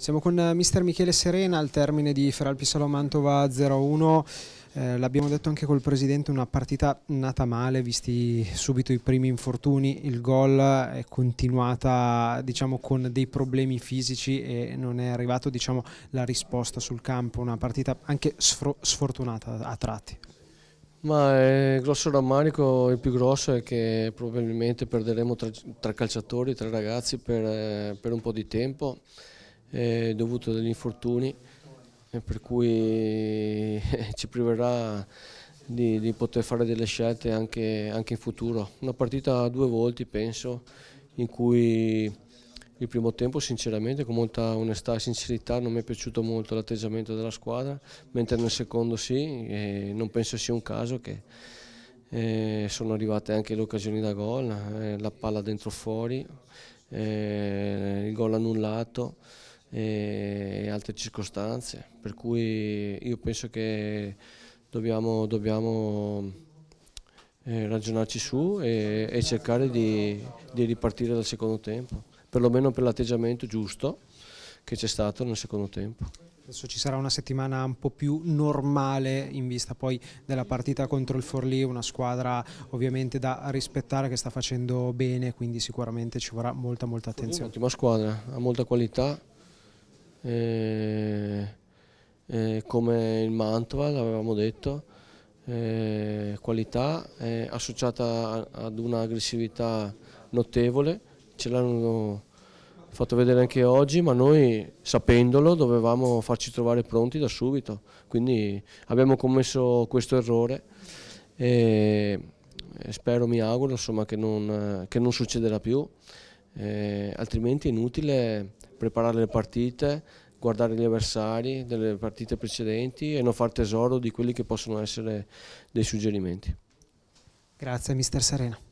Siamo con eh, mister Michele Serena al termine di Feralpisolo-Mantova 0-1. Eh, l'abbiamo detto anche col presidente, una partita nata male, visti subito i primi infortuni, il gol è continuata diciamo, con dei problemi fisici e non è arrivata diciamo, la risposta sul campo, una partita anche sfortunata a tratti. Ma il eh, grosso rammarico, il più grosso è che probabilmente perderemo tre, tre calciatori, tre ragazzi per, eh, per un po' di tempo eh, dovuto dagli infortuni per cui eh, ci priverà di, di, poter fare delle scelte anche, anche in futuro. Una partita a due volti penso in cui il primo tempo sinceramente con molta onestà e sincerità non mi è piaciuto molto l'atteggiamento della squadra, mentre nel secondo sì, non penso sia un caso che eh, sono arrivate anche le occasioni da gol, eh, la palla dentro fuori, eh, il gol annullato e altre circostanze, per cui io penso che dobbiamo, dobbiamo eh, ragionarci su e, e cercare di, di, ripartire dal secondo tempo, perlomeno per l'atteggiamento giusto che c'è stato nel secondo tempo. Adesso ci sarà una settimana un po' più normale in vista poi della partita contro il Forlì, una squadra ovviamente da rispettare che sta facendo bene, quindi sicuramente ci vorrà molta molta attenzione. Un'ottima squadra, ha molta qualità, eh, eh, come il Mantova, l'avevamo detto, eh, qualità associata ad un'aggressività notevole, ce l'hanno fatto vedere anche oggi, ma noi sapendolo dovevamo farci trovare pronti da subito, quindi abbiamo commesso questo errore e spero, mi auguro insomma, che, non, che non succederà più, altrimenti è inutile preparare le partite, guardare gli avversari delle partite precedenti e non far tesoro di quelli che possono essere dei suggerimenti. Grazie mister Serena.